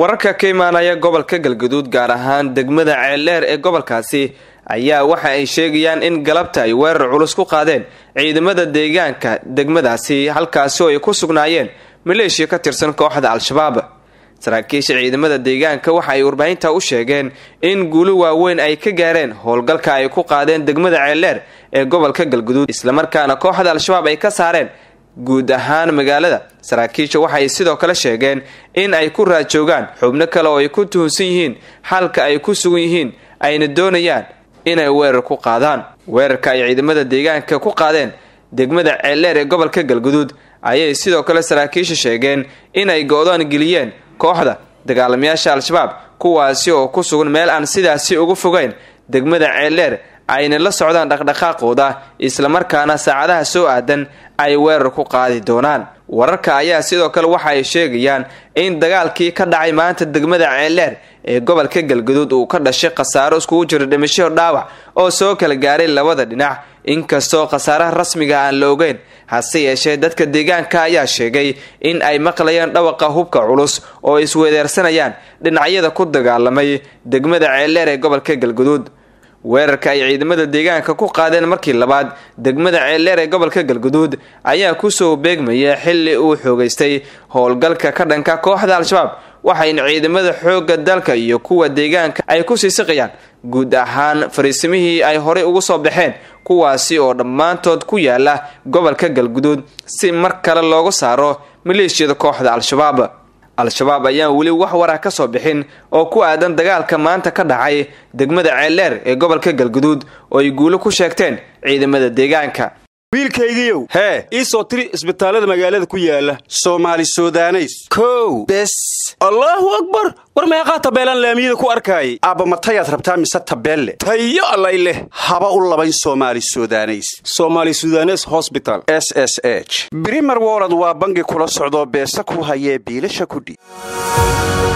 wararka ka imaanaya gobolka galgaduud gaar ahaan degmada ceeldheer ee gobolkaasi ayaa waxa ay sheegayaan in galabta ay weerar culus ku qaadeen ciidamada deegaanka degmadaasi halkaasi oo ay ku sugnaayeen maleeshiya ka tirsan kooxda al-shabaab saraakiisha ciidamada deegaanka waxa ay warbaahinta u sheegeen in guulo waaweyn ay ka gaareen howlgalka ay ku qaadeen degmada ceeldheer ee gobolka galgaduud markaana kooxda al-shabaab ay ka saareen guud ahaan magaalada saraakiisha waxay sidoo kale sheegeen in ay ku raajoogaan xubno kale oo ay ku tuhunsan yihiin halka ay ku sugan yihiin ayna doonayaan inay weerar ku qaadaan weerarka ay ciidamada deegaanka ku qaadeen degmada ceeldheer ee gobolka galguduud ayay sidoo kale saraakiisha sheegeen inay go-daan geliyeen kooxda dagaalamayaasha al-shabaab kuwaasi oo ku sugan meel aan sidaasi ugu fogeyn degmada ceeldheer ayna la socdaan dhaqdhaqaaqooda islamarkaana saacadaha soo aadan ay weerar ku qaadi doonaan wararka ayaa sidoo kale waxa ay sheegayaan in dagaalkii ka dhacay maanta degmada ceeldheer ee gobolka galguduud uu ka dhashay khasaaro iskugu jira dhimasho dhaawac oo soo kala gaaray labada dhinac inkastoo khasaaraha rasmiga aan la ogeyn hase yeeshee dadka deegaanka ayaa sheegay in ay maqlayaan dhawaqa hubka culus oo isweedeersanayaan dhinacyada ku dagaalamay degmada ceeldheer ee gobolka galguduud weerarka ay ciidamada deegaanka ku qaadeen markii labaad degmada ceeldheer ee gobolka galguduud ayaa kusoo beegmaya xilli uu xoogeystay howlgalka ka dhanka kooxda al-shabaab waxayna ciidamada xoogga dalka iyo kuwa deegaanka ay ku sii siqayaan guud ahaan fariisimihii ay horey ugu soo baxeen kuwaasi oo dhammaantood ku yaala gobolka galguduud si mar kale loogu saaro maleeshiyada kooxda al-shabaab al-shabaab ayaa weli wax warah ka soo bixin oo ku aadan dagaalka maanta ka dhacay degmada ceeldheer ee gobolka galguduud oo ay guulo ku sheegteen ciidamada deegaanka wiilkaygiiow hee ii soo tiri isbitaallada magaalada ku yaala soomaali sudaneys kow bes allahu akbar war meeqaa tabeelaan laamiyada ku arkaayay aabba matayaad rabtaa mise tabeelle tayo allay haba u labayn soomaali sudaneys somaali sudanes hosbital s s h brimer wolod waa bangi kula socdoo beesa ku hayee biilasha kudhi